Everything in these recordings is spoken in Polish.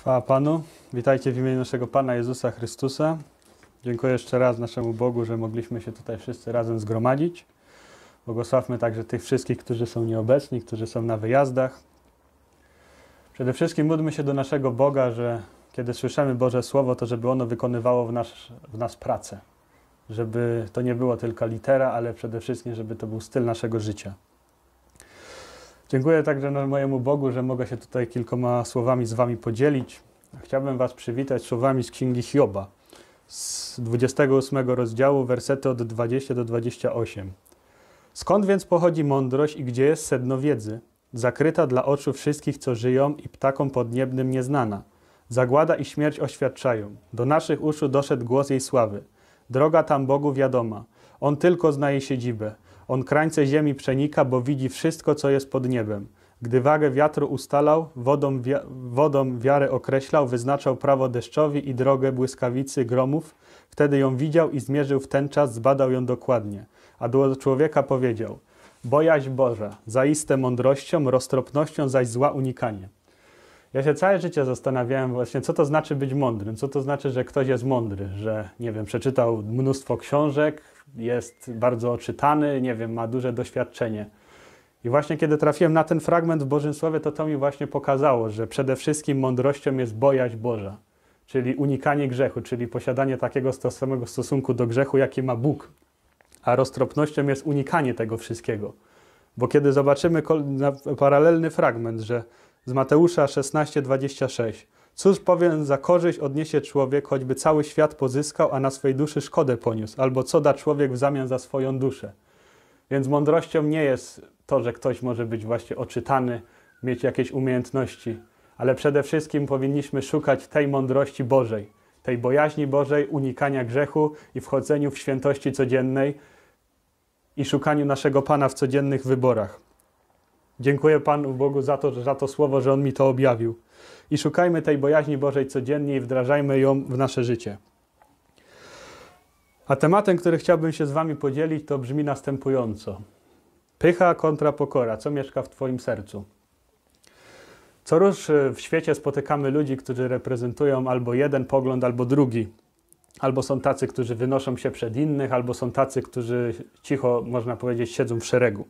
Chwała Panu. Witajcie w imieniu naszego Pana Jezusa Chrystusa. Dziękuję jeszcze raz naszemu Bogu, że mogliśmy się tutaj wszyscy razem zgromadzić. Błogosławmy także tych wszystkich, którzy są nieobecni, którzy są na wyjazdach. Przede wszystkim módlmy się do naszego Boga, że kiedy słyszymy Boże Słowo, to żeby ono wykonywało w nas, w nas pracę. Żeby to nie było tylko litera, ale przede wszystkim, żeby to był styl naszego życia. Dziękuję także no, mojemu Bogu, że mogę się tutaj kilkoma słowami z Wami podzielić. Chciałbym Was przywitać słowami z Księgi Hioba, z 28 rozdziału, wersety od 20 do 28. Skąd więc pochodzi mądrość i gdzie jest sedno wiedzy? Zakryta dla oczu wszystkich, co żyją i ptakom podniebnym nieznana. Zagłada i śmierć oświadczają. Do naszych uszu doszedł głos jej sławy. Droga tam Bogu wiadoma. On tylko zna jej siedzibę. On krańce ziemi przenika, bo widzi wszystko, co jest pod niebem. Gdy wagę wiatru ustalał, wodą, wi wodą wiarę określał, wyznaczał prawo deszczowi i drogę błyskawicy gromów, wtedy ją widział i zmierzył w ten czas, zbadał ją dokładnie. A do człowieka powiedział, bojaź Boża, zaiste mądrością, roztropnością zaś zła unikanie. Ja się całe życie zastanawiałem właśnie, co to znaczy być mądrym, co to znaczy, że ktoś jest mądry, że nie wiem, przeczytał mnóstwo książek, jest bardzo czytany, nie wiem, ma duże doświadczenie. I właśnie kiedy trafiłem na ten fragment w Bożym Słowie, to to mi właśnie pokazało, że przede wszystkim mądrością jest bojaźń Boża, czyli unikanie grzechu, czyli posiadanie takiego samego stosunku do grzechu, jaki ma Bóg. A roztropnością jest unikanie tego wszystkiego. Bo kiedy zobaczymy paralelny fragment, że z Mateusza 16:26. Cóż powiem za korzyść odniesie człowiek, choćby cały świat pozyskał, a na swej duszy szkodę poniósł, albo co da człowiek w zamian za swoją duszę. Więc mądrością nie jest to, że ktoś może być właśnie oczytany, mieć jakieś umiejętności, ale przede wszystkim powinniśmy szukać tej mądrości Bożej, tej bojaźni Bożej, unikania grzechu i wchodzeniu w świętości codziennej i szukaniu naszego Pana w codziennych wyborach. Dziękuję Panu Bogu za to, za to słowo, że On mi to objawił. I szukajmy tej bojaźni Bożej codziennie i wdrażajmy ją w nasze życie. A tematem, który chciałbym się z Wami podzielić, to brzmi następująco: Pycha kontra pokora. Co mieszka w Twoim sercu? Co rusz e, w świecie spotykamy ludzi, którzy reprezentują albo jeden pogląd, albo drugi. Albo są tacy, którzy wynoszą się przed innych, albo są tacy, którzy cicho, można powiedzieć, siedzą w szeregu.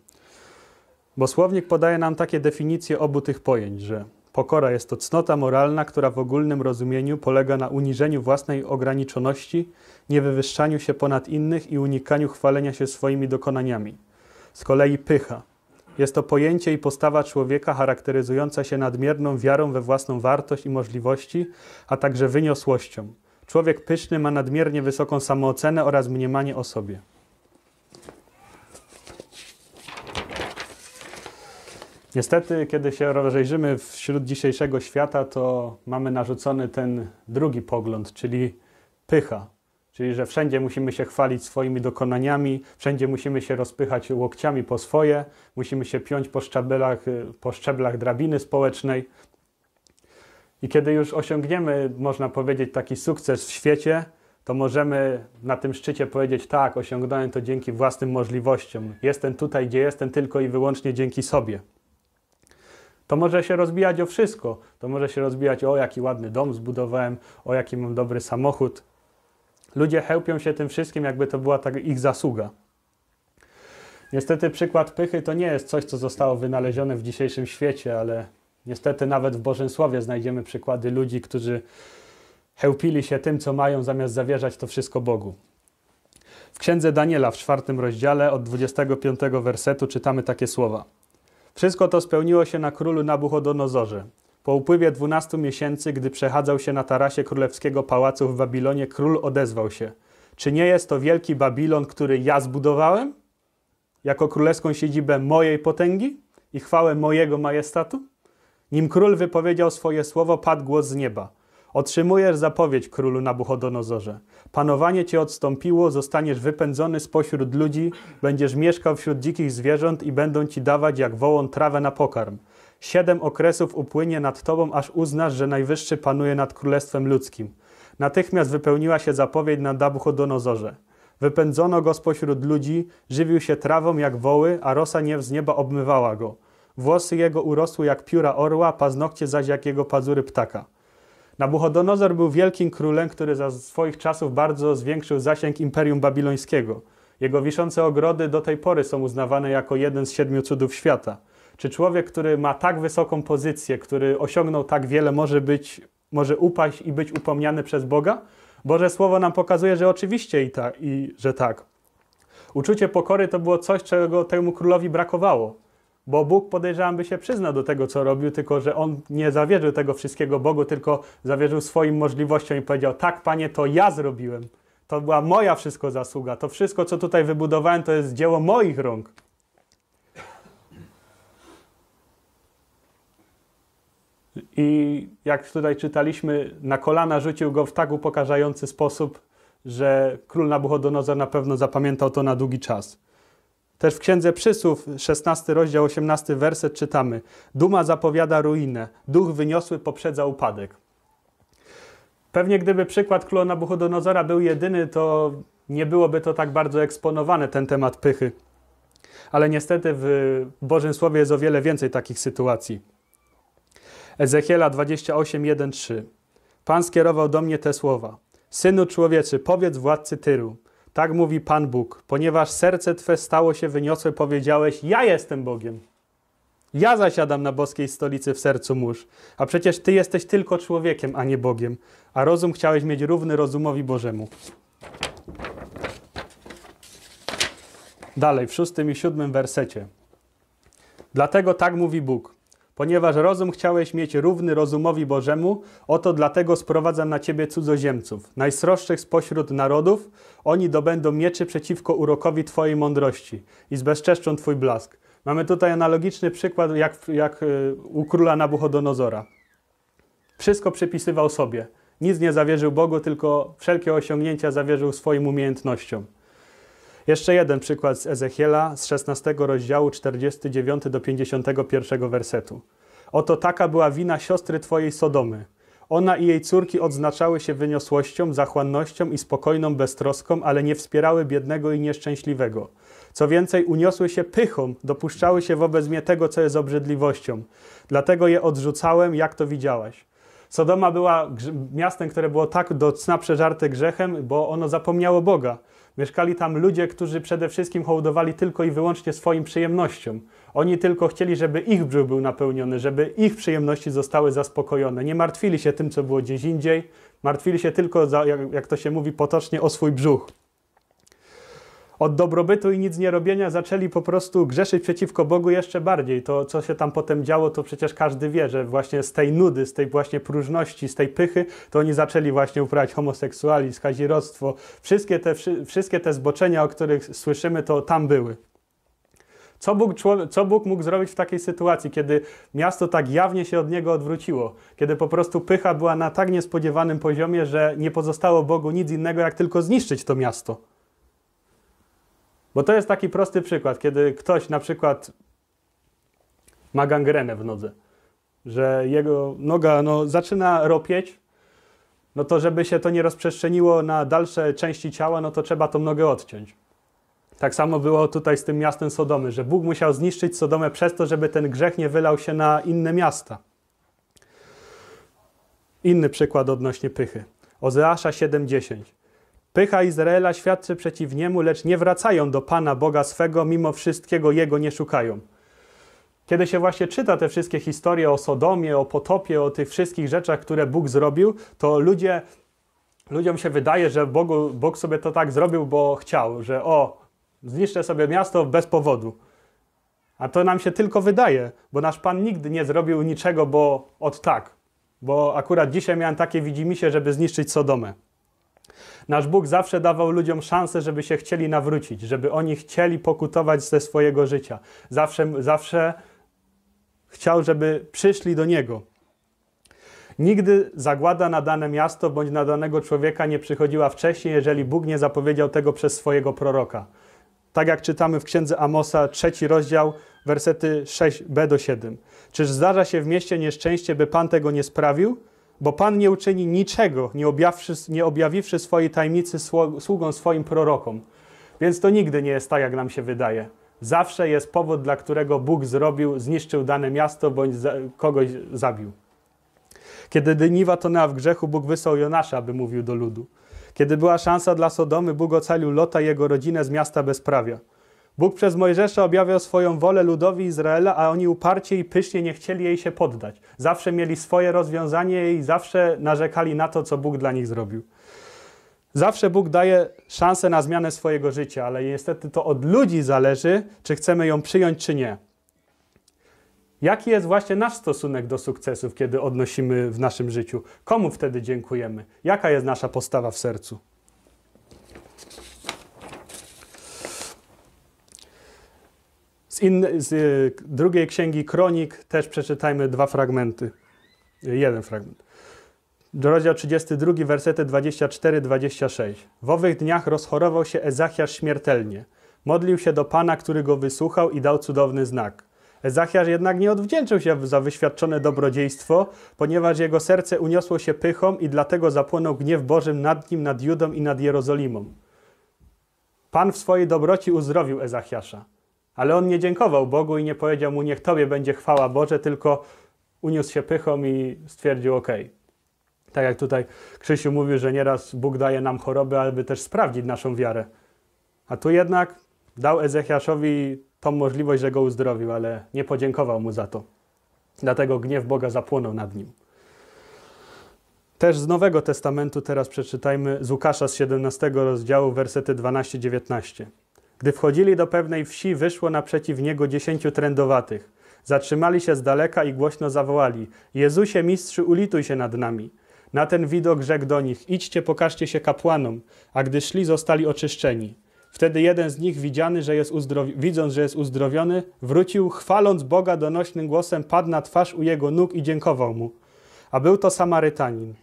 Bo słownik podaje nam takie definicje obu tych pojęć, że pokora jest to cnota moralna, która w ogólnym rozumieniu polega na uniżeniu własnej ograniczoności, niewywyższaniu się ponad innych i unikaniu chwalenia się swoimi dokonaniami. Z kolei pycha jest to pojęcie i postawa człowieka charakteryzująca się nadmierną wiarą we własną wartość i możliwości, a także wyniosłością. Człowiek pyszny ma nadmiernie wysoką samoocenę oraz mniemanie o sobie. Niestety, kiedy się rozejrzymy wśród dzisiejszego świata, to mamy narzucony ten drugi pogląd, czyli pycha. Czyli, że wszędzie musimy się chwalić swoimi dokonaniami, wszędzie musimy się rozpychać łokciami po swoje, musimy się piąć po szczeblach, po szczeblach drabiny społecznej. I kiedy już osiągniemy, można powiedzieć, taki sukces w świecie, to możemy na tym szczycie powiedzieć: tak, osiągnąłem to dzięki własnym możliwościom. Jestem tutaj, gdzie jestem, tylko i wyłącznie dzięki sobie. To może się rozbijać o wszystko. To może się rozbijać o jaki ładny dom zbudowałem, o jaki mam dobry samochód. Ludzie chełpią się tym wszystkim, jakby to była tak ich zasługa. Niestety przykład pychy to nie jest coś, co zostało wynalezione w dzisiejszym świecie, ale niestety nawet w Bożym Słowie znajdziemy przykłady ludzi, którzy chełpili się tym, co mają, zamiast zawierzać to wszystko Bogu. W księdze Daniela w czwartym rozdziale od 25 wersetu czytamy takie słowa – wszystko to spełniło się na królu Nabuchodonozorze. Po upływie 12 miesięcy, gdy przechadzał się na tarasie królewskiego pałacu w Babilonie, król odezwał się: Czy nie jest to wielki Babilon, który ja zbudowałem? Jako królewską siedzibę mojej potęgi i chwałę mojego majestatu? Nim król wypowiedział swoje słowo, padł głos z nieba. Otrzymujesz zapowiedź królu Nabuchodonozorze. Panowanie cię odstąpiło, zostaniesz wypędzony spośród ludzi, będziesz mieszkał wśród dzikich zwierząt i będą ci dawać jak wołon trawę na pokarm. Siedem okresów upłynie nad tobą, aż uznasz, że Najwyższy panuje nad królestwem ludzkim. Natychmiast wypełniła się zapowiedź na Nabuchodonozorze. Wypędzono go spośród ludzi, żywił się trawą jak woły, a rosa nie z nieba obmywała go. Włosy jego urosły jak pióra orła, paznokcie zaś jak jego pazury ptaka. Nabuchodonozor był wielkim królem, który za swoich czasów bardzo zwiększył zasięg Imperium Babilońskiego. Jego wiszące ogrody do tej pory są uznawane jako jeden z siedmiu cudów świata. Czy człowiek, który ma tak wysoką pozycję, który osiągnął tak wiele, może, być, może upaść i być upomniany przez Boga? Boże Słowo nam pokazuje, że oczywiście i, ta, i że tak. Uczucie pokory to było coś, czego temu królowi brakowało. Bo Bóg, podejrzewam, by się przyznał do tego, co robił, tylko że on nie zawierzył tego wszystkiego Bogu, tylko zawierzył swoim możliwościom i powiedział: Tak, panie, to ja zrobiłem. To była moja wszystko zasługa. To wszystko, co tutaj wybudowałem, to jest dzieło moich rąk. I jak tutaj czytaliśmy, na kolana rzucił go w tak upokarzający sposób, że król Nabuchodonozor na pewno zapamiętał to na długi czas. Też w Księdze Przysłów, 16 rozdział, 18 werset czytamy: Duma zapowiada ruinę, duch wyniosły poprzedza upadek. Pewnie gdyby przykład króla Nabuchodonozora był jedyny, to nie byłoby to tak bardzo eksponowane, ten temat pychy. Ale niestety w Bożym Słowie jest o wiele więcej takich sytuacji. Ezechiela 28:1-3. Pan skierował do mnie te słowa: Synu człowieczy, powiedz władcy Tyru: tak mówi Pan Bóg, ponieważ serce Twe stało się wyniosłe, powiedziałeś, ja jestem Bogiem. Ja zasiadam na boskiej stolicy w sercu mórz, a przecież Ty jesteś tylko człowiekiem, a nie Bogiem, a rozum chciałeś mieć równy rozumowi Bożemu. Dalej, w szóstym i siódmym wersecie. Dlatego tak mówi Bóg. Ponieważ rozum chciałeś mieć równy rozumowi Bożemu, oto dlatego sprowadzam na ciebie cudzoziemców, najsroższych spośród narodów, oni dobędą mieczy przeciwko urokowi twojej mądrości i zbezczeszczą twój blask. Mamy tutaj analogiczny przykład jak, jak y, u króla Nabuchodonozora. Wszystko przypisywał sobie. Nic nie zawierzył Bogu, tylko wszelkie osiągnięcia zawierzył swoim umiejętnościom. Jeszcze jeden przykład z Ezechiela z 16 rozdziału 49 do 51 wersetu. Oto taka była wina siostry twojej Sodomy. Ona i jej córki odznaczały się wyniosłością, zachłannością i spokojną beztroską, ale nie wspierały biednego i nieszczęśliwego. Co więcej, uniosły się pychą, dopuszczały się wobec mnie tego, co jest obrzydliwością. Dlatego je odrzucałem, jak to widziałaś. Sodoma była miastem, które było tak do cna przeżarte grzechem, bo ono zapomniało Boga. Mieszkali tam ludzie, którzy przede wszystkim hołdowali tylko i wyłącznie swoim przyjemnościom. Oni tylko chcieli, żeby ich brzuch był napełniony, żeby ich przyjemności zostały zaspokojone. Nie martwili się tym, co było gdzieś indziej, martwili się tylko, za, jak, jak to się mówi potocznie, o swój brzuch od dobrobytu i nic nie robienia zaczęli po prostu grzeszyć przeciwko Bogu jeszcze bardziej. To, co się tam potem działo, to przecież każdy wie, że właśnie z tej nudy, z tej właśnie próżności, z tej pychy, to oni zaczęli właśnie uprawiać homoseksualizm, kazirodztwo. Wszystkie te, wszystkie te zboczenia, o których słyszymy, to tam były. Co Bóg, co Bóg mógł zrobić w takiej sytuacji, kiedy miasto tak jawnie się od niego odwróciło, kiedy po prostu pycha była na tak niespodziewanym poziomie, że nie pozostało Bogu nic innego, jak tylko zniszczyć to miasto? Bo to jest taki prosty przykład, kiedy ktoś na przykład ma gangrenę w nodze, że jego noga no, zaczyna ropieć, no to żeby się to nie rozprzestrzeniło na dalsze części ciała, no to trzeba tą nogę odciąć. Tak samo było tutaj z tym miastem Sodomy, że Bóg musiał zniszczyć Sodomę przez to, żeby ten grzech nie wylał się na inne miasta. Inny przykład odnośnie pychy. Ozeasza 7:10. Pycha Izraela świadczy przeciw niemu, lecz nie wracają do Pana Boga swego, mimo wszystkiego Jego nie szukają. Kiedy się właśnie czyta te wszystkie historie o Sodomie, o potopie, o tych wszystkich rzeczach, które Bóg zrobił, to ludzie, ludziom się wydaje, że Bogu, Bóg sobie to tak zrobił, bo chciał, że o, zniszczę sobie miasto bez powodu. A to nam się tylko wydaje, bo nasz Pan nigdy nie zrobił niczego, bo od tak. Bo akurat dzisiaj miałem takie widzimisię, żeby zniszczyć Sodomę. Nasz Bóg zawsze dawał ludziom szansę, żeby się chcieli nawrócić, żeby oni chcieli pokutować ze swojego życia. Zawsze, zawsze chciał, żeby przyszli do Niego. Nigdy zagłada na dane miasto bądź na danego człowieka nie przychodziła wcześniej, jeżeli Bóg nie zapowiedział tego przez swojego proroka. Tak jak czytamy w księdze Amosa, trzeci rozdział, wersety 6b do 7. Czyż zdarza się w mieście nieszczęście, by Pan tego nie sprawił? Bo Pan nie uczyni niczego, nie, objawszy, nie objawiwszy swojej tajemnicy sługom swoim prorokom. Więc to nigdy nie jest tak, jak nam się wydaje. Zawsze jest powód, dla którego Bóg zrobił, zniszczył dane miasto bądź za, kogoś zabił. Kiedy Dyniwa tonęła w grzechu, Bóg wysłał Jonasza, aby mówił do ludu. Kiedy była szansa dla Sodomy, Bóg ocalił Lota i jego rodzinę z miasta bezprawia. Bóg przez Mojżesza objawiał swoją wolę ludowi Izraela, a oni uparcie i pysznie nie chcieli jej się poddać. Zawsze mieli swoje rozwiązanie i zawsze narzekali na to, co Bóg dla nich zrobił. Zawsze Bóg daje szansę na zmianę swojego życia, ale niestety to od ludzi zależy, czy chcemy ją przyjąć, czy nie. Jaki jest właśnie nasz stosunek do sukcesów, kiedy odnosimy w naszym życiu? Komu wtedy dziękujemy? Jaka jest nasza postawa w sercu? Z, z y, drugiej księgi Kronik też przeczytajmy dwa fragmenty. Jeden fragment. Rozdział 32, wersety 24-26. W owych dniach rozchorował się Ezachiasz śmiertelnie. Modlił się do Pana, który go wysłuchał i dał cudowny znak. Ezachiasz jednak nie odwdzięczył się za wyświadczone dobrodziejstwo, ponieważ jego serce uniosło się pychą i dlatego zapłonął gniew Bożym nad nim, nad Judą i nad Jerozolimą. Pan w swojej dobroci uzdrowił Ezachiasza. Ale on nie dziękował Bogu i nie powiedział mu, niech Tobie będzie chwała Boże, tylko uniósł się pychą i stwierdził, ok. Tak jak tutaj Krzysiu mówił, że nieraz Bóg daje nam choroby, aby też sprawdzić naszą wiarę. A tu jednak dał Ezechiaszowi tą możliwość, że go uzdrowił, ale nie podziękował mu za to. Dlatego gniew Boga zapłonął nad nim. Też z Nowego Testamentu teraz przeczytajmy z Łukasza z 17 rozdziału, wersety 12-19. Gdy wchodzili do pewnej wsi, wyszło naprzeciw niego dziesięciu trędowatych. Zatrzymali się z daleka i głośno zawołali: Jezusie, mistrzu, ulituj się nad nami. Na ten widok rzekł do nich: Idźcie, pokażcie się kapłanom. A gdy szli, zostali oczyszczeni. Wtedy jeden z nich, widziany, że jest widząc, że jest uzdrowiony, wrócił, chwaląc Boga donośnym głosem, padł na twarz u jego nóg i dziękował mu. A był to Samarytanin.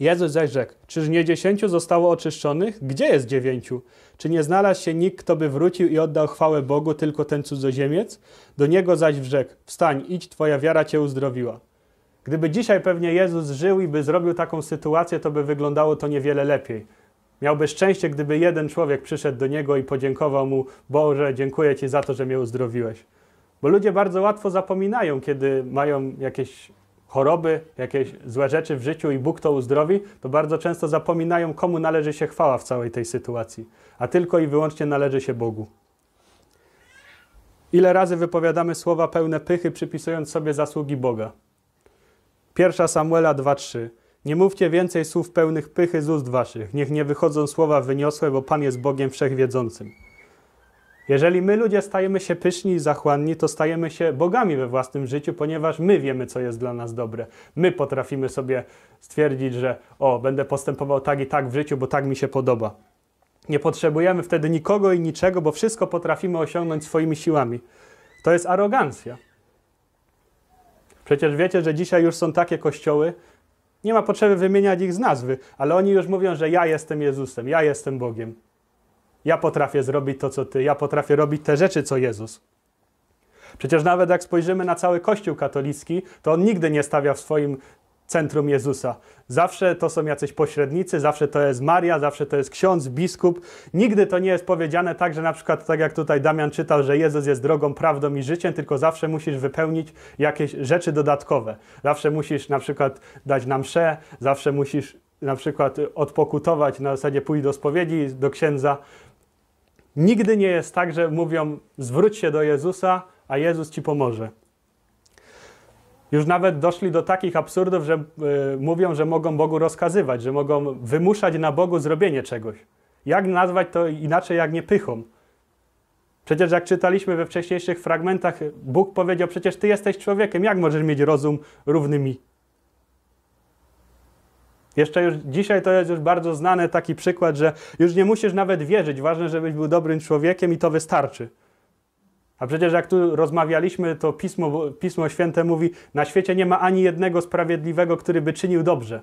Jezus zaś rzekł, czyż nie dziesięciu zostało oczyszczonych? Gdzie jest dziewięciu? Czy nie znalazł się nikt, kto by wrócił i oddał chwałę Bogu, tylko ten cudzoziemiec? Do niego zaś wrzekł, wstań, idź, twoja wiara cię uzdrowiła. Gdyby dzisiaj pewnie Jezus żył i by zrobił taką sytuację, to by wyglądało to niewiele lepiej. Miałby szczęście, gdyby jeden człowiek przyszedł do niego i podziękował mu: Boże, dziękuję ci za to, że mnie uzdrowiłeś. Bo ludzie bardzo łatwo zapominają, kiedy mają jakieś choroby, jakieś złe rzeczy w życiu i Bóg to uzdrowi, to bardzo często zapominają, komu należy się chwała w całej tej sytuacji, a tylko i wyłącznie należy się Bogu. Ile razy wypowiadamy słowa pełne pychy, przypisując sobie zasługi Boga? Pierwsza Samuela 2:3 Nie mówcie więcej słów pełnych pychy z ust waszych, niech nie wychodzą słowa wyniosłe, bo Pan jest Bogiem wszechwiedzącym. Jeżeli my ludzie stajemy się pyszni i zachłanni, to stajemy się bogami we własnym życiu, ponieważ my wiemy, co jest dla nas dobre. My potrafimy sobie stwierdzić, że o, będę postępował tak i tak w życiu, bo tak mi się podoba. Nie potrzebujemy wtedy nikogo i niczego, bo wszystko potrafimy osiągnąć swoimi siłami. To jest arogancja. Przecież wiecie, że dzisiaj już są takie kościoły, nie ma potrzeby wymieniać ich z nazwy, ale oni już mówią, że ja jestem Jezusem, ja jestem Bogiem. Ja potrafię zrobić to, co Ty, ja potrafię robić te rzeczy, co Jezus. Przecież nawet jak spojrzymy na cały Kościół katolicki, to on nigdy nie stawia w swoim centrum Jezusa. Zawsze to są jacyś pośrednicy, zawsze to jest Maria, zawsze to jest ksiądz, biskup. Nigdy to nie jest powiedziane tak, że na przykład tak jak tutaj Damian czytał, że Jezus jest drogą, prawdą i życiem, tylko zawsze musisz wypełnić jakieś rzeczy dodatkowe. Zawsze musisz na przykład dać nam msze, zawsze musisz na przykład odpokutować, na zasadzie pójść do spowiedzi, do księdza, Nigdy nie jest tak, że mówią: zwróć się do Jezusa, a Jezus ci pomoże. Już nawet doszli do takich absurdów, że e, mówią, że mogą Bogu rozkazywać, że mogą wymuszać na Bogu zrobienie czegoś. Jak nazwać to inaczej, jak nie pychą? Przecież jak czytaliśmy we wcześniejszych fragmentach, Bóg powiedział: Przecież ty jesteś człowiekiem, jak możesz mieć rozum równy mi? Jeszcze już dzisiaj to jest już bardzo znany taki przykład, że już nie musisz nawet wierzyć, ważne, żebyś był dobrym człowiekiem i to wystarczy. A przecież jak tu rozmawialiśmy, to Pismo, Pismo Święte mówi, na świecie nie ma ani jednego sprawiedliwego, który by czynił dobrze.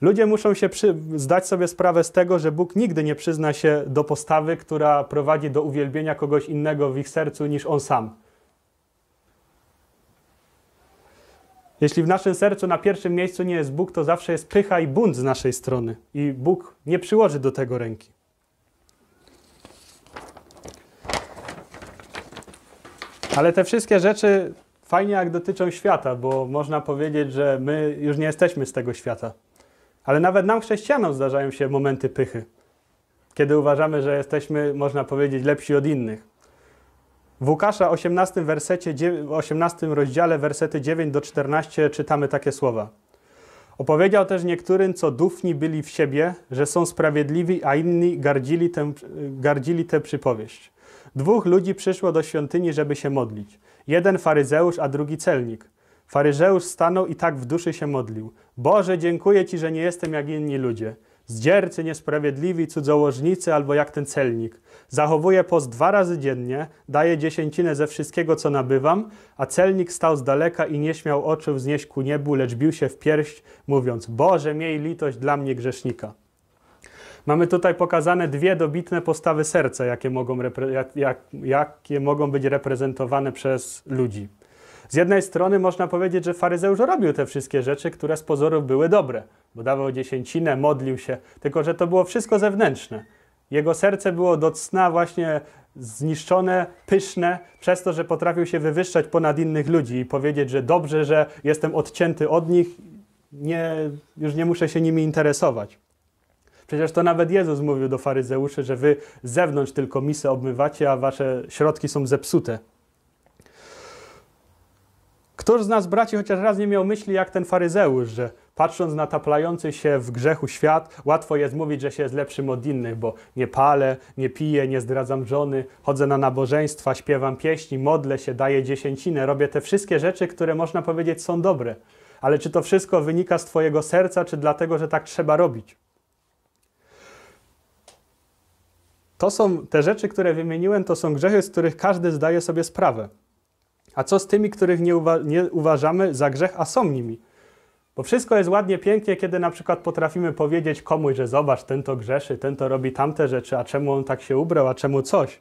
Ludzie muszą się przy, zdać sobie sprawę z tego, że Bóg nigdy nie przyzna się do postawy, która prowadzi do uwielbienia kogoś innego w ich sercu niż On sam. Jeśli w naszym sercu na pierwszym miejscu nie jest Bóg, to zawsze jest pycha i bunt z naszej strony i Bóg nie przyłoży do tego ręki. Ale te wszystkie rzeczy fajnie jak dotyczą świata, bo można powiedzieć, że my już nie jesteśmy z tego świata. Ale nawet nam, chrześcijanom, zdarzają się momenty pychy, kiedy uważamy, że jesteśmy, można powiedzieć, lepsi od innych. W Łukasza 18, wersecie, 18 rozdziale wersety 9 do 14 czytamy takie słowa. Opowiedział też niektórym, co dufni byli w siebie, że są sprawiedliwi, a inni gardzili tę, gardzili tę przypowieść. Dwóch ludzi przyszło do świątyni, żeby się modlić. Jeden faryzeusz, a drugi celnik. Faryzeusz stanął i tak w duszy się modlił. Boże, dziękuję Ci, że nie jestem jak inni ludzie zdziercy, niesprawiedliwi, cudzołożnicy albo jak ten celnik. Zachowuję post dwa razy dziennie, daję dziesięcinę ze wszystkiego, co nabywam, a celnik stał z daleka i nie śmiał oczu wznieść ku niebu, lecz bił się w pierś, mówiąc, Boże, miej litość dla mnie grzesznika. Mamy tutaj pokazane dwie dobitne postawy serca, jakie mogą, jak, jak, jakie mogą być reprezentowane przez ludzi. Z jednej strony można powiedzieć, że faryzeusz robił te wszystkie rzeczy, które z pozoru były dobre, bo dawał dziesięcinę, modlił się, tylko że to było wszystko zewnętrzne. Jego serce było do cna właśnie zniszczone, pyszne, przez to, że potrafił się wywyższać ponad innych ludzi i powiedzieć, że dobrze, że jestem odcięty od nich, nie, już nie muszę się nimi interesować. Przecież to nawet Jezus mówił do faryzeuszy, że wy z zewnątrz tylko misę obmywacie, a wasze środki są zepsute. Któż z nas, braci, chociaż raz nie miał myśli jak ten faryzeusz, że patrząc na taplający się w grzechu świat, łatwo jest mówić, że się jest lepszym od innych, bo nie palę, nie piję, nie zdradzam żony, chodzę na nabożeństwa, śpiewam pieśni, modlę się, daję dziesięcinę, robię te wszystkie rzeczy, które można powiedzieć są dobre. Ale czy to wszystko wynika z Twojego serca, czy dlatego, że tak trzeba robić? To są te rzeczy, które wymieniłem, to są grzechy, z których każdy zdaje sobie sprawę. A co z tymi, których nie, uwa nie uważamy za grzech, a są nimi? Bo wszystko jest ładnie, pięknie, kiedy na przykład potrafimy powiedzieć komuś, że zobacz, ten to grzeszy, ten to robi tamte rzeczy, a czemu on tak się ubrał, a czemu coś.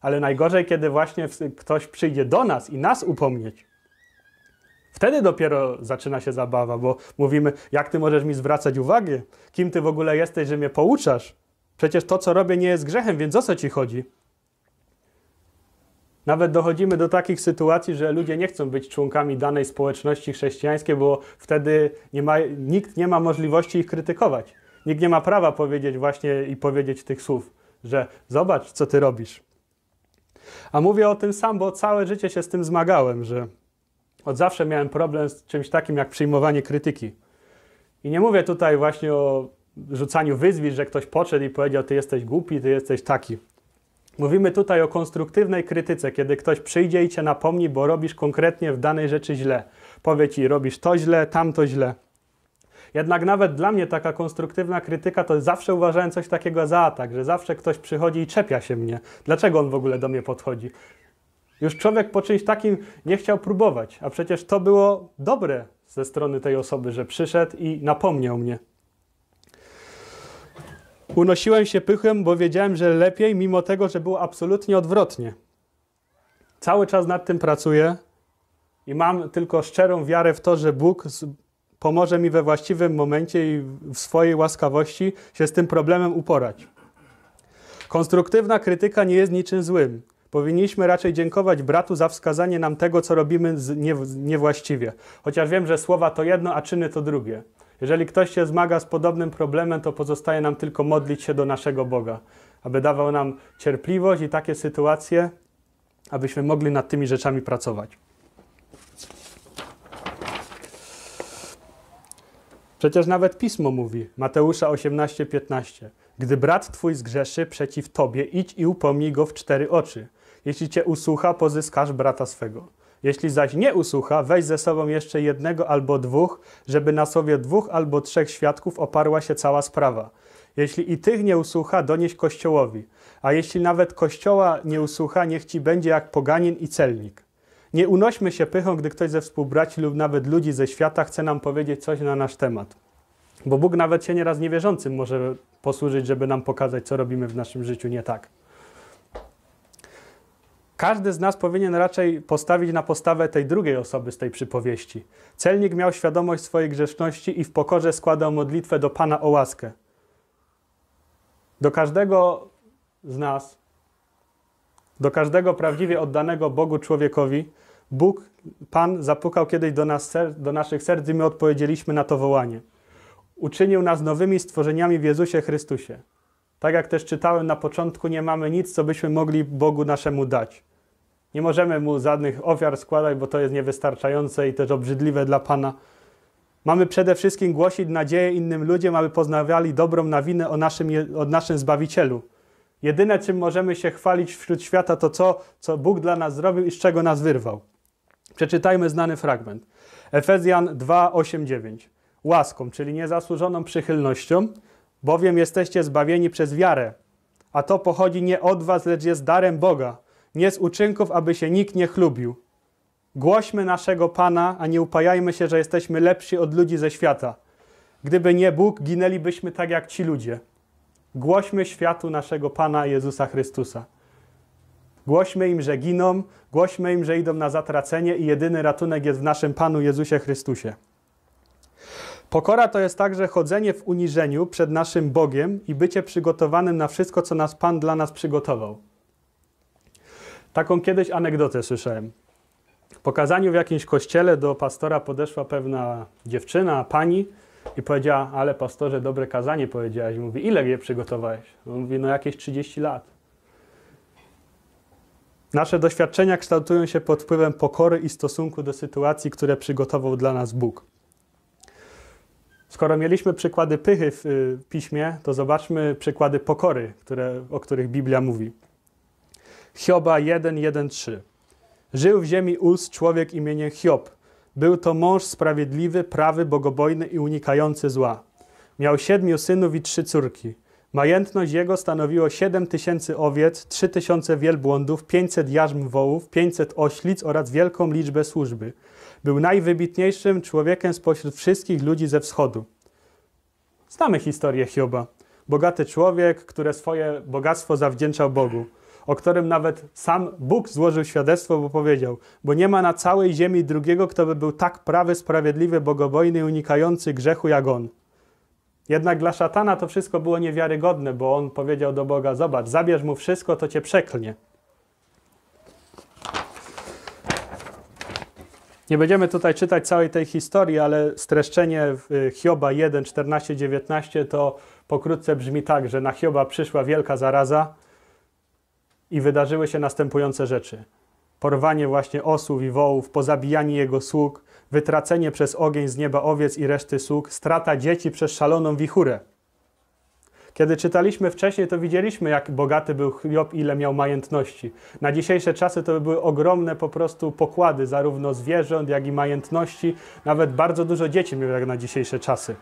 Ale najgorzej, kiedy właśnie ktoś przyjdzie do nas i nas upomnieć. Wtedy dopiero zaczyna się zabawa, bo mówimy, jak ty możesz mi zwracać uwagę? Kim ty w ogóle jesteś, że mnie pouczasz? Przecież to, co robię, nie jest grzechem, więc o co ci chodzi? Nawet dochodzimy do takich sytuacji, że ludzie nie chcą być członkami danej społeczności chrześcijańskiej, bo wtedy nie ma, nikt nie ma możliwości ich krytykować. Nikt nie ma prawa powiedzieć właśnie i powiedzieć tych słów, że zobacz, co ty robisz. A mówię o tym sam, bo całe życie się z tym zmagałem, że od zawsze miałem problem z czymś takim jak przyjmowanie krytyki. I nie mówię tutaj właśnie o rzucaniu wyzwisk, że ktoś poszedł i powiedział, ty jesteś głupi, ty jesteś taki. Mówimy tutaj o konstruktywnej krytyce, kiedy ktoś przyjdzie i cię napomni, bo robisz konkretnie w danej rzeczy źle. Powie ci, robisz to źle, tamto źle. Jednak nawet dla mnie taka konstruktywna krytyka to zawsze uważałem coś takiego za atak, że zawsze ktoś przychodzi i czepia się mnie. Dlaczego on w ogóle do mnie podchodzi? Już człowiek po czymś takim nie chciał próbować, a przecież to było dobre ze strony tej osoby, że przyszedł i napomniał mnie. Unosiłem się pychem, bo wiedziałem, że lepiej, mimo tego, że było absolutnie odwrotnie. Cały czas nad tym pracuję i mam tylko szczerą wiarę w to, że Bóg pomoże mi we właściwym momencie i w swojej łaskawości się z tym problemem uporać. Konstruktywna krytyka nie jest niczym złym. Powinniśmy raczej dziękować bratu za wskazanie nam tego, co robimy niewłaściwie. Chociaż wiem, że słowa to jedno, a czyny to drugie. Jeżeli ktoś się zmaga z podobnym problemem, to pozostaje nam tylko modlić się do naszego Boga, aby dawał nam cierpliwość i takie sytuacje, abyśmy mogli nad tymi rzeczami pracować. Przecież nawet pismo mówi, Mateusza 18:15. Gdy brat twój zgrzeszy przeciw tobie, idź i upomnij go w cztery oczy. Jeśli cię usłucha, pozyskasz brata swego. Jeśli zaś nie usłucha, weź ze sobą jeszcze jednego albo dwóch, żeby na słowie dwóch albo trzech świadków oparła się cała sprawa. Jeśli i tych nie usłucha, donieś kościołowi. A jeśli nawet kościoła nie usłucha, niech ci będzie jak poganin i celnik. Nie unośmy się pychą, gdy ktoś ze współbraci lub nawet ludzi ze świata chce nam powiedzieć coś na nasz temat. Bo Bóg nawet się nieraz niewierzącym może posłużyć, żeby nam pokazać, co robimy w naszym życiu nie tak. Każdy z nas powinien raczej postawić na postawę tej drugiej osoby z tej przypowieści. Celnik miał świadomość swojej grzeszności i w pokorze składał modlitwę do Pana o łaskę. Do każdego z nas, do każdego prawdziwie oddanego Bogu człowiekowi, Bóg, Pan zapukał kiedyś do, nas, do naszych serc i my odpowiedzieliśmy na to wołanie. Uczynił nas nowymi stworzeniami w Jezusie Chrystusie. Tak jak też czytałem na początku, nie mamy nic, co byśmy mogli Bogu naszemu dać. Nie możemy mu żadnych ofiar składać, bo to jest niewystarczające i też obrzydliwe dla Pana. Mamy przede wszystkim głosić nadzieję innym ludziom, aby poznawali dobrą nawinę o naszym, o naszym Zbawicielu. Jedyne, czym możemy się chwalić wśród świata, to co, co Bóg dla nas zrobił i z czego nas wyrwał. Przeczytajmy znany fragment. Efezjan 2, 8, 9. Łaską, czyli niezasłużoną przychylnością, bowiem jesteście zbawieni przez wiarę, a to pochodzi nie od was, lecz jest darem Boga – nie z uczynków, aby się nikt nie chlubił. Głośmy naszego Pana, a nie upajajmy się, że jesteśmy lepsi od ludzi ze świata. Gdyby nie Bóg, ginęlibyśmy tak jak ci ludzie. Głośmy światu naszego Pana Jezusa Chrystusa. Głośmy im, że giną, głośmy im, że idą na zatracenie i jedyny ratunek jest w naszym Panu Jezusie Chrystusie. Pokora to jest także chodzenie w uniżeniu przed naszym Bogiem i bycie przygotowanym na wszystko, co nas Pan dla nas przygotował. Taką kiedyś anegdotę słyszałem. Po pokazaniu w jakimś kościele do pastora podeszła pewna dziewczyna, pani i powiedziała, ale pastorze, dobre kazanie powiedziałaś. Mówi, ile je przygotowałeś? On mówi, no jakieś 30 lat. Nasze doświadczenia kształtują się pod wpływem pokory i stosunku do sytuacji, które przygotował dla nas Bóg. Skoro mieliśmy przykłady pychy w y, piśmie, to zobaczmy przykłady pokory, które, o których Biblia mówi. Hioba 1.1.3. Żył w ziemi Uz człowiek imieniem Hiob. Był to mąż sprawiedliwy, prawy, bogobojny i unikający zła. Miał siedmiu synów i trzy córki. Majętność jego stanowiło siedem tysięcy owiec, trzy tysiące wielbłądów, pięćset jarzm wołów, pięćset oślic oraz wielką liczbę służby. Był najwybitniejszym człowiekiem spośród wszystkich ludzi ze wschodu. Znamy historię Hioba. Bogaty człowiek, który swoje bogactwo zawdzięczał Bogu o którym nawet sam Bóg złożył świadectwo, bo powiedział: Bo nie ma na całej ziemi drugiego, kto by był tak prawy, sprawiedliwy, bogobojny unikający grzechu jak on. Jednak dla szatana to wszystko było niewiarygodne, bo on powiedział do Boga: Zobacz, zabierz mu wszystko, to cię przeklnie. Nie będziemy tutaj czytać całej tej historii, ale streszczenie y, Hioba 1, 14, 19 to pokrótce brzmi tak, że na Hioba przyszła wielka zaraza, i wydarzyły się następujące rzeczy. Porwanie właśnie osłów i wołów, pozabijanie jego sług, wytracenie przez ogień z nieba owiec i reszty sług, strata dzieci przez szaloną wichurę. Kiedy czytaliśmy wcześniej, to widzieliśmy, jak bogaty był Hiob, ile miał majątności. Na dzisiejsze czasy to były ogromne po prostu pokłady, zarówno zwierząt, jak i majątności. Nawet bardzo dużo dzieci miał jak na dzisiejsze czasy.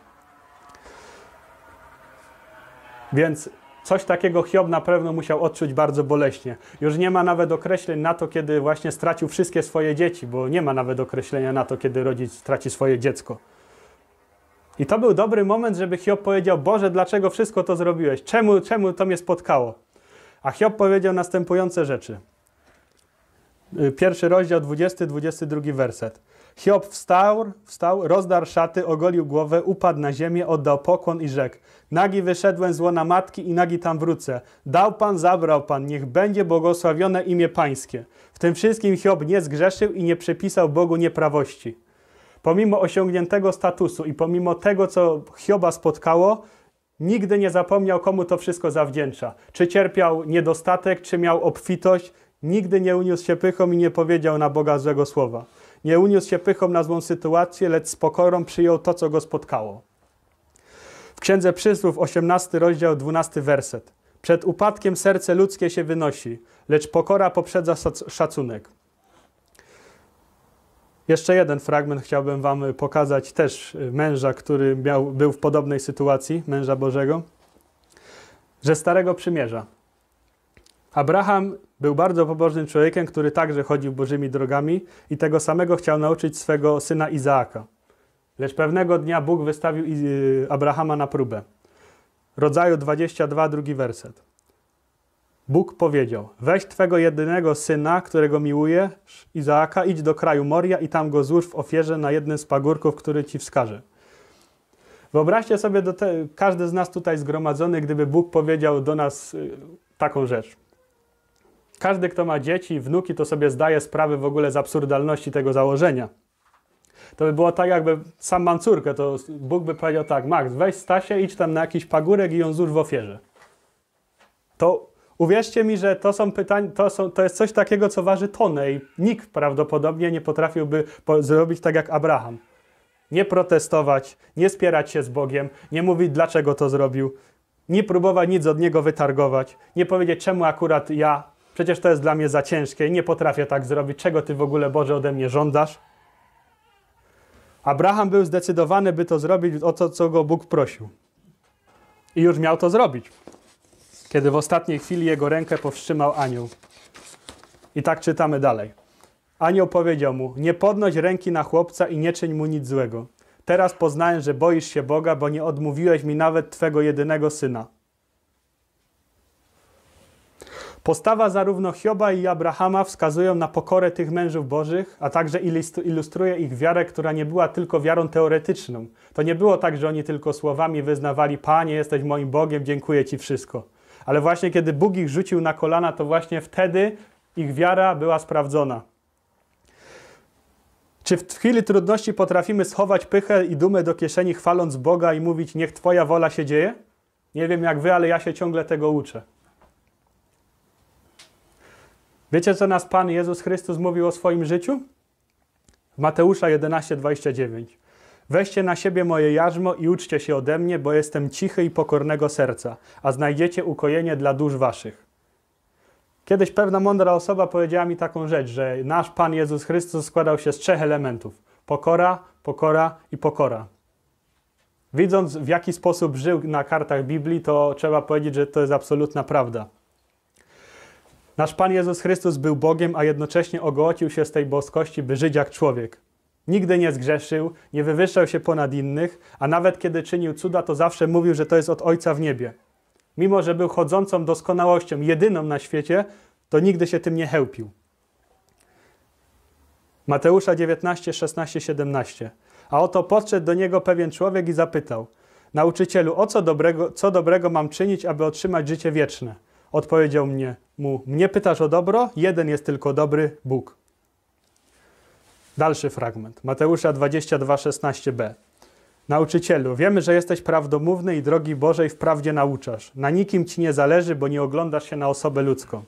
Więc Coś takiego Hiob na pewno musiał odczuć bardzo boleśnie. Już nie ma nawet określeń na to, kiedy właśnie stracił wszystkie swoje dzieci, bo nie ma nawet określenia na to, kiedy rodzic traci swoje dziecko. I to był dobry moment, żeby Hiob powiedział: Boże, dlaczego wszystko to zrobiłeś? Czemu, czemu to mnie spotkało? A Hiob powiedział następujące rzeczy. Y, pierwszy rozdział, 20-22 werset. Hiob wstał, wstał, rozdarł szaty, ogolił głowę, upadł na ziemię, oddał pokłon i rzekł. Nagi wyszedłem z łona matki i nagi tam wrócę. Dał Pan, zabrał Pan, niech będzie błogosławione imię Pańskie. W tym wszystkim Hiob nie zgrzeszył i nie przypisał Bogu nieprawości. Pomimo osiągniętego statusu i pomimo tego, co Hioba spotkało, nigdy nie zapomniał, komu to wszystko zawdzięcza. Czy cierpiał niedostatek, czy miał obfitość, nigdy nie uniósł się pychą i nie powiedział na Boga złego słowa. Nie uniósł się pychą na złą sytuację, lecz z pokorą przyjął to, co go spotkało. W Księdze Przysłów, 18 rozdział, 12 werset. Przed upadkiem serce ludzkie się wynosi, lecz pokora poprzedza szacunek. Jeszcze jeden fragment chciałbym Wam pokazać, też męża, który miał, był w podobnej sytuacji, męża Bożego, że Starego Przymierza. Abraham był bardzo pobożnym człowiekiem, który także chodził Bożymi drogami i tego samego chciał nauczyć swego syna Izaaka. Lecz pewnego dnia Bóg wystawił y, Abrahama na próbę. Rodzaju 22, drugi werset. Bóg powiedział: Weź twego jedynego syna, którego miłujesz, Izaaka, idź do kraju Moria i tam go złóż w ofierze na jednym z pagórków, który ci wskaże. Wyobraźcie sobie, każdy z nas tutaj zgromadzony, gdyby Bóg powiedział do nas y, taką rzecz. Każdy, kto ma dzieci, wnuki, to sobie zdaje sprawę w ogóle z absurdalności tego założenia. To by było tak, jakby sam mam córkę, to Bóg by powiedział tak, Max, weź Stasię, idź tam na jakiś pagórek i ją zór w ofierze. To uwierzcie mi, że to są pytania, to, są, to jest coś takiego, co waży tonę i nikt prawdopodobnie nie potrafiłby zrobić tak jak Abraham. Nie protestować, nie spierać się z Bogiem, nie mówić dlaczego to zrobił, nie próbować nic od Niego wytargować, nie powiedzieć czemu akurat ja, Przecież to jest dla mnie za ciężkie, nie potrafię tak zrobić. Czego ty w ogóle, Boże, ode mnie żądasz? Abraham był zdecydowany, by to zrobić, o to, co go Bóg prosił. I już miał to zrobić, kiedy w ostatniej chwili jego rękę powstrzymał anioł. I tak czytamy dalej. Anioł powiedział mu: Nie podnoś ręki na chłopca i nie czyń mu nic złego. Teraz poznałem, że boisz się Boga, bo nie odmówiłeś mi nawet twego jedynego syna. Postawa zarówno Hioba i Abrahama wskazują na pokorę tych mężów bożych, a także ilustruje ich wiarę, która nie była tylko wiarą teoretyczną. To nie było tak, że oni tylko słowami wyznawali: Panie, jesteś moim Bogiem, dziękuję Ci wszystko. Ale właśnie kiedy Bóg ich rzucił na kolana, to właśnie wtedy ich wiara była sprawdzona. Czy w chwili trudności potrafimy schować pychę i dumę do kieszeni, chwaląc Boga i mówić: Niech Twoja wola się dzieje? Nie wiem jak Wy, ale ja się ciągle tego uczę. Wiecie, co nas Pan Jezus Chrystus mówił o swoim życiu? W Mateusza 11:29. Weźcie na siebie moje jarzmo i uczcie się ode mnie, bo jestem cichy i pokornego serca, a znajdziecie ukojenie dla dusz waszych. Kiedyś pewna mądra osoba powiedziała mi taką rzecz, że nasz Pan Jezus Chrystus składał się z trzech elementów: pokora, pokora i pokora. Widząc, w jaki sposób żył na kartach Biblii, to trzeba powiedzieć, że to jest absolutna prawda. Nasz Pan Jezus Chrystus był Bogiem, a jednocześnie ogołocił się z tej boskości, by żyć jak człowiek. Nigdy nie zgrzeszył, nie wywyższał się ponad innych, a nawet kiedy czynił cuda, to zawsze mówił, że to jest od Ojca w niebie. Mimo, że był chodzącą doskonałością, jedyną na świecie, to nigdy się tym nie hełpił. Mateusza 19, 16, 17. A oto podszedł do niego pewien człowiek i zapytał: Nauczycielu, o co dobrego, co dobrego mam czynić, aby otrzymać życie wieczne? Odpowiedział mnie mu, mnie pytasz o dobro, jeden jest tylko dobry, Bóg. Dalszy fragment, Mateusza 22:16b. Nauczycielu, wiemy, że jesteś prawdomówny i drogi Bożej w prawdzie nauczasz. Na nikim ci nie zależy, bo nie oglądasz się na osobę ludzką.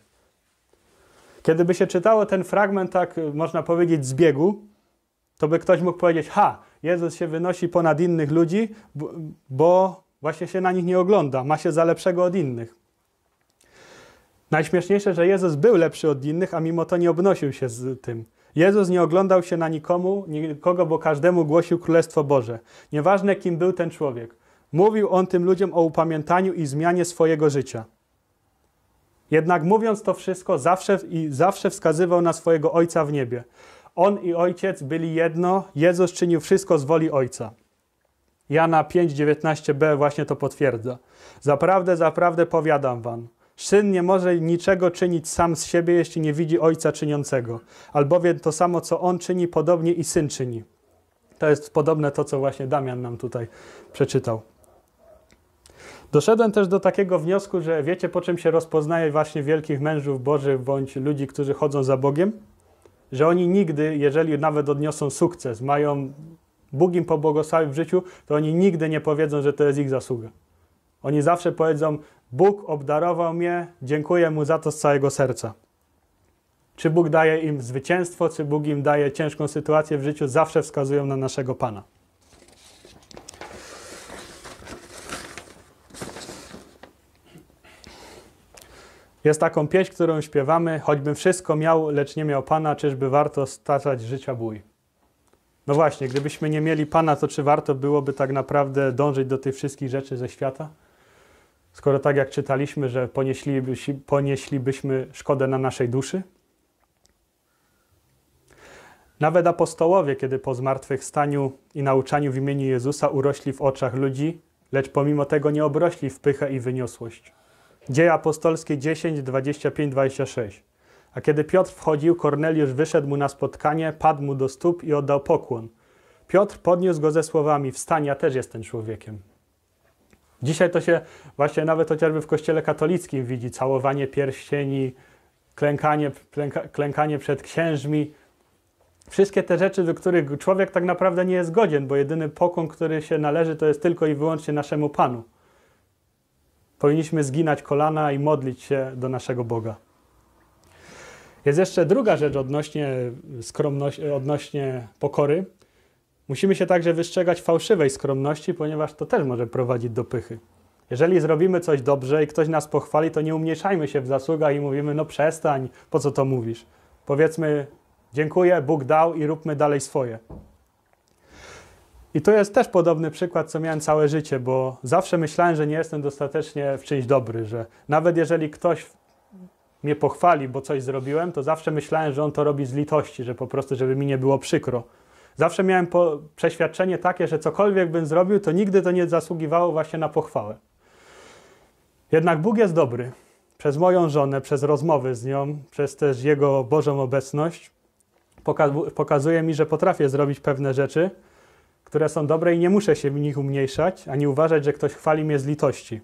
Kiedy by się czytało ten fragment, tak można powiedzieć, z biegu, to by ktoś mógł powiedzieć: Ha, Jezus się wynosi ponad innych ludzi, bo właśnie się na nich nie ogląda, ma się za lepszego od innych. Najśmieszniejsze, że Jezus był lepszy od innych, a mimo to nie obnosił się z tym. Jezus nie oglądał się na nikomu, nikogo, bo każdemu głosił Królestwo Boże. Nieważne, kim był ten człowiek. Mówił on tym ludziom o upamiętaniu i zmianie swojego życia. Jednak mówiąc to wszystko, zawsze i zawsze wskazywał na swojego Ojca w niebie. On i Ojciec byli jedno, Jezus czynił wszystko z woli Ojca. Jana 5:19b właśnie to potwierdza. Zaprawdę, zaprawdę powiadam wam, Syn nie może niczego czynić sam z siebie, jeśli nie widzi Ojca czyniącego, albowiem to samo, co On czyni, podobnie i Syn czyni. To jest podobne to, co właśnie Damian nam tutaj przeczytał. Doszedłem też do takiego wniosku, że wiecie, po czym się rozpoznaje właśnie wielkich mężów Bożych bądź ludzi, którzy chodzą za Bogiem? Że oni nigdy, jeżeli nawet odniosą sukces, mają Bóg im pobłogosławi w życiu, to oni nigdy nie powiedzą, że to jest ich zasługa. Oni zawsze powiedzą, Bóg obdarował mnie, dziękuję Mu za to z całego serca. Czy Bóg daje im zwycięstwo, czy Bóg im daje ciężką sytuację w życiu, zawsze wskazują na naszego Pana. Jest taką pieśń, którą śpiewamy, choćbym wszystko miał, lecz nie miał Pana, czyżby warto staczać życia bój. No właśnie, gdybyśmy nie mieli Pana, to czy warto byłoby tak naprawdę dążyć do tych wszystkich rzeczy ze świata? Skoro tak jak czytaliśmy, że ponieślibyśmy, szkodę na naszej duszy? Nawet apostołowie, kiedy po zmartwychwstaniu i nauczaniu w imieniu Jezusa urośli w oczach ludzi, lecz pomimo tego nie obrośli w pychę i wyniosłość. Dzieje apostolskie 10, 25, 26. A kiedy Piotr wchodził, Korneliusz wyszedł mu na spotkanie, padł mu do stóp i oddał pokłon. Piotr podniósł go ze słowami: Wstań, ja też jestem człowiekiem. Dzisiaj to się właśnie nawet chociażby w kościele katolickim widzi całowanie pierścieni, klękanie, klęka, klękanie przed księżmi. Wszystkie te rzeczy, do których człowiek tak naprawdę nie jest godzien, bo jedyny pokój, który się należy, to jest tylko i wyłącznie naszemu Panu. Powinniśmy zginać kolana i modlić się do naszego Boga. Jest jeszcze druga rzecz odnośnie skromności, odnośnie pokory, Musimy się także wystrzegać fałszywej skromności, ponieważ to też może prowadzić do pychy. Jeżeli zrobimy coś dobrze i ktoś nas pochwali, to nie umniejszajmy się w zasługach i mówimy, no przestań, po co to mówisz? Powiedzmy, dziękuję, Bóg dał i róbmy dalej swoje. I to jest też podobny przykład, co miałem całe życie, bo zawsze myślałem, że nie jestem dostatecznie w czymś dobry, że nawet jeżeli ktoś mnie pochwali, bo coś zrobiłem, to zawsze myślałem, że on to robi z litości, że po prostu, żeby mi nie było przykro. Zawsze miałem przeświadczenie takie, że cokolwiek bym zrobił, to nigdy to nie zasługiwało właśnie na pochwałę. Jednak Bóg jest dobry. Przez moją żonę, przez rozmowy z nią, przez też Jego Bożą obecność poka pokazuje mi, że potrafię zrobić pewne rzeczy, które są dobre i nie muszę się w nich umniejszać, ani uważać, że ktoś chwali mnie z litości.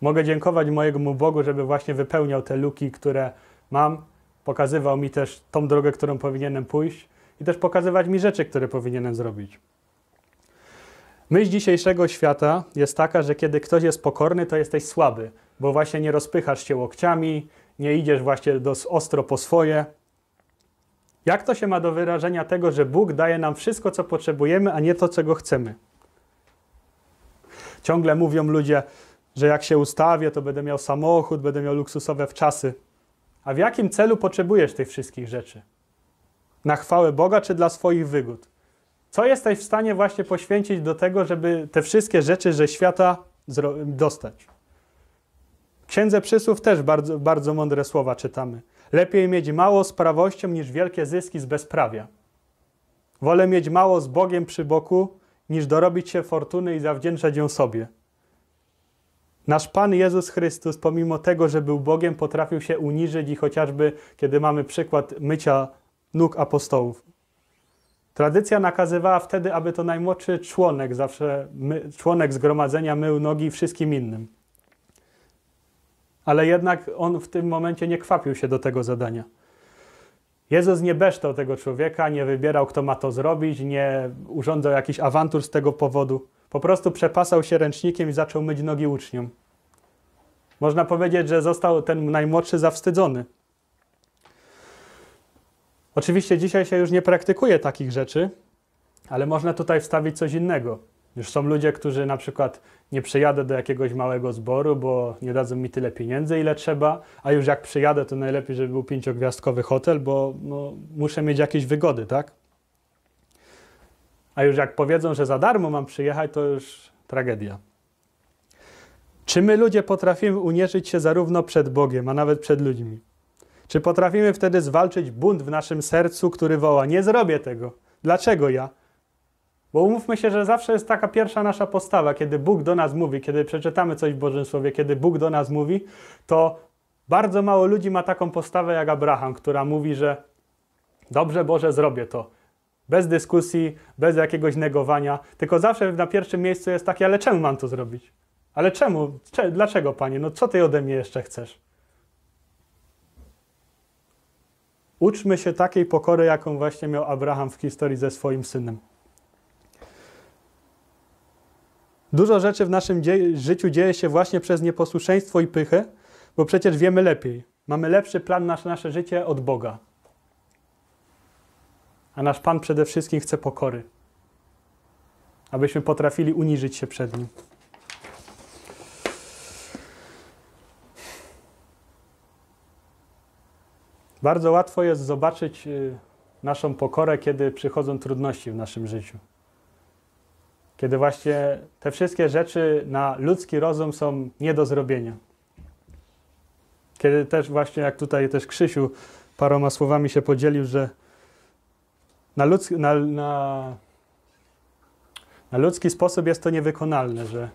Mogę dziękować mojemu Bogu, żeby właśnie wypełniał te luki, które mam, pokazywał mi też tą drogę, którą powinienem pójść, i też pokazywać mi rzeczy, które powinienem zrobić. Myśl dzisiejszego świata jest taka, że kiedy ktoś jest pokorny, to jesteś słaby, bo właśnie nie rozpychasz się łokciami, nie idziesz właśnie dos ostro po swoje. Jak to się ma do wyrażenia tego, że Bóg daje nam wszystko, co potrzebujemy, a nie to, czego chcemy? Ciągle mówią ludzie, że jak się ustawię, to będę miał samochód, będę miał luksusowe wczasy. A w jakim celu potrzebujesz tych wszystkich rzeczy? na chwałę Boga czy dla swoich wygód? Co jesteś w stanie właśnie poświęcić do tego, żeby te wszystkie rzeczy ze świata dostać? W Księdze Przysłów też bardzo, bardzo mądre słowa czytamy. Lepiej mieć mało z prawością niż wielkie zyski z bezprawia. Wolę mieć mało z Bogiem przy boku, niż dorobić się fortuny i zawdzięczać ją sobie. Nasz Pan Jezus Chrystus, pomimo tego, że był Bogiem, potrafił się uniżyć i chociażby, kiedy mamy przykład mycia nóg apostołów. Tradycja nakazywała wtedy, aby to najmłodszy członek, zawsze my, członek zgromadzenia mył nogi wszystkim innym. Ale jednak on w tym momencie nie kwapił się do tego zadania. Jezus nie beszczał tego człowieka, nie wybierał, kto ma to zrobić, nie urządzał jakiś awantur z tego powodu. Po prostu przepasał się ręcznikiem i zaczął myć nogi uczniom. Można powiedzieć, że został ten najmłodszy zawstydzony. Oczywiście dzisiaj się już nie praktykuje takich rzeczy, ale można tutaj wstawić coś innego. Już są ludzie, którzy na przykład nie przyjadę do jakiegoś małego zboru, bo nie dadzą mi tyle pieniędzy, ile trzeba, a już jak przyjadę, to najlepiej, żeby był pięciogwiazdkowy hotel, bo no, muszę mieć jakieś wygody, tak? A już jak powiedzą, że za darmo mam przyjechać, to już tragedia. Czy my ludzie potrafimy unieżyć się zarówno przed Bogiem, a nawet przed ludźmi? Czy potrafimy wtedy zwalczyć bunt w naszym sercu, który woła: Nie zrobię tego. Dlaczego ja? Bo umówmy się, że zawsze jest taka pierwsza nasza postawa, kiedy Bóg do nas mówi, kiedy przeczytamy coś w Bożym Słowie, kiedy Bóg do nas mówi, to bardzo mało ludzi ma taką postawę jak Abraham, która mówi, że dobrze Boże, zrobię to. Bez dyskusji, bez jakiegoś negowania, tylko zawsze na pierwszym miejscu jest takie, ale czemu mam to zrobić? Ale czemu? Dlaczego, panie? No co ty ode mnie jeszcze chcesz? Uczmy się takiej pokory, jaką właśnie miał Abraham w historii ze swoim synem. Dużo rzeczy w naszym dzie życiu dzieje się właśnie przez nieposłuszeństwo i pychę, bo przecież wiemy lepiej. Mamy lepszy plan na nasze życie od Boga. A nasz Pan przede wszystkim chce pokory, abyśmy potrafili uniżyć się przed Nim. Bardzo łatwo jest zobaczyć y, naszą pokorę, kiedy przychodzą trudności w naszym życiu. Kiedy właśnie te wszystkie rzeczy na ludzki rozum są nie do zrobienia. Kiedy też właśnie, jak tutaj też Krzysiu paroma słowami się podzielił, że na, na, na, na ludzki sposób jest to niewykonalne, że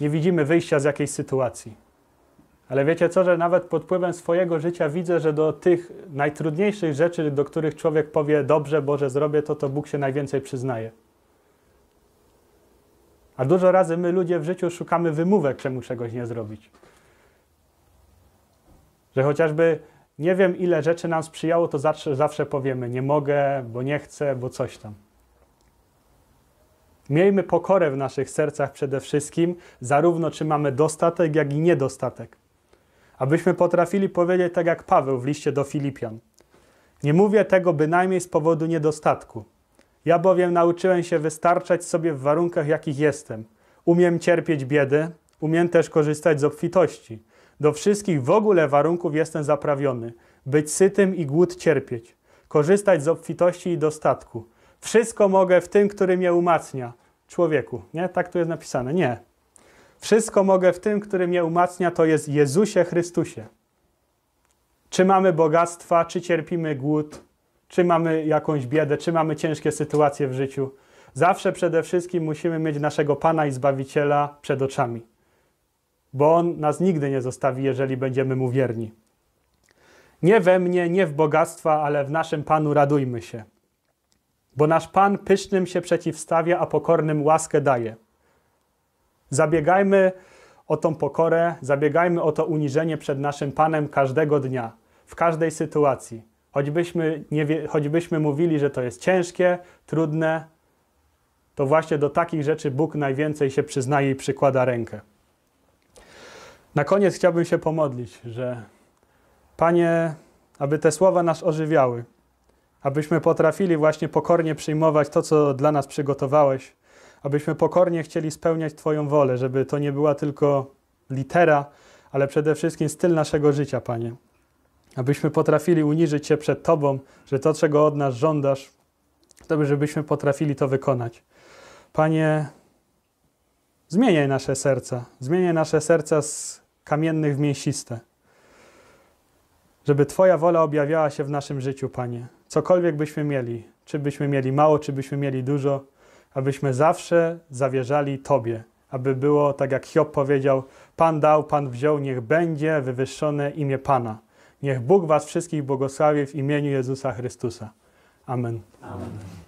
nie widzimy wyjścia z jakiejś sytuacji. Ale wiecie co, że nawet pod wpływem swojego życia widzę, że do tych najtrudniejszych rzeczy, do których człowiek powie, dobrze, Boże, zrobię to, to Bóg się najwięcej przyznaje. A dużo razy my ludzie w życiu szukamy wymówek, czemu czegoś nie zrobić. Że chociażby nie wiem, ile rzeczy nam sprzyjało, to zawsze, zawsze powiemy nie mogę, bo nie chcę, bo coś tam. Miejmy pokorę w naszych sercach przede wszystkim, zarówno czy mamy dostatek, jak i niedostatek abyśmy potrafili powiedzieć tak jak Paweł w liście do Filipian. Nie mówię tego bynajmniej z powodu niedostatku. Ja bowiem nauczyłem się wystarczać sobie w warunkach, jakich jestem. Umiem cierpieć biedy, umiem też korzystać z obfitości. Do wszystkich w ogóle warunków jestem zaprawiony. Być sytym i głód cierpieć. Korzystać z obfitości i dostatku. Wszystko mogę w tym, który mnie umacnia. Człowieku, nie? Tak tu jest napisane. Nie. Wszystko mogę w tym, który mnie umacnia, to jest Jezusie Chrystusie. Czy mamy bogactwa, czy cierpimy głód, czy mamy jakąś biedę, czy mamy ciężkie sytuacje w życiu. Zawsze przede wszystkim musimy mieć naszego Pana i Zbawiciela przed oczami, bo On nas nigdy nie zostawi, jeżeli będziemy Mu wierni. Nie we mnie, nie w bogactwa, ale w naszym Panu radujmy się. Bo nasz Pan pysznym się przeciwstawia, a pokornym łaskę daje. Zabiegajmy o tą pokorę, zabiegajmy o to uniżenie przed naszym Panem każdego dnia, w każdej sytuacji. Choćbyśmy, nie, choćbyśmy mówili, że to jest ciężkie, trudne, to właśnie do takich rzeczy Bóg najwięcej się przyznaje i przykłada rękę. Na koniec chciałbym się pomodlić, że Panie, aby te słowa nas ożywiały, abyśmy potrafili właśnie pokornie przyjmować to, co dla nas przygotowałeś abyśmy pokornie chcieli spełniać Twoją wolę, żeby to nie była tylko litera, ale przede wszystkim styl naszego życia, Panie. Abyśmy potrafili uniżyć się przed Tobą, że to, czego od nas żądasz, to żebyśmy potrafili to wykonać. Panie, zmieniaj nasze serca. Zmieniaj nasze serca z kamiennych w mięsiste. Żeby Twoja wola objawiała się w naszym życiu, Panie. Cokolwiek byśmy mieli, czy byśmy mieli mało, czy byśmy mieli dużo, abyśmy zawsze zawierzali Tobie, aby było tak jak Hiob powiedział: Pan dał, Pan wziął, niech będzie wywyższone imię Pana. Niech Bóg Was wszystkich błogosławi w imieniu Jezusa Chrystusa. Amen. Amen.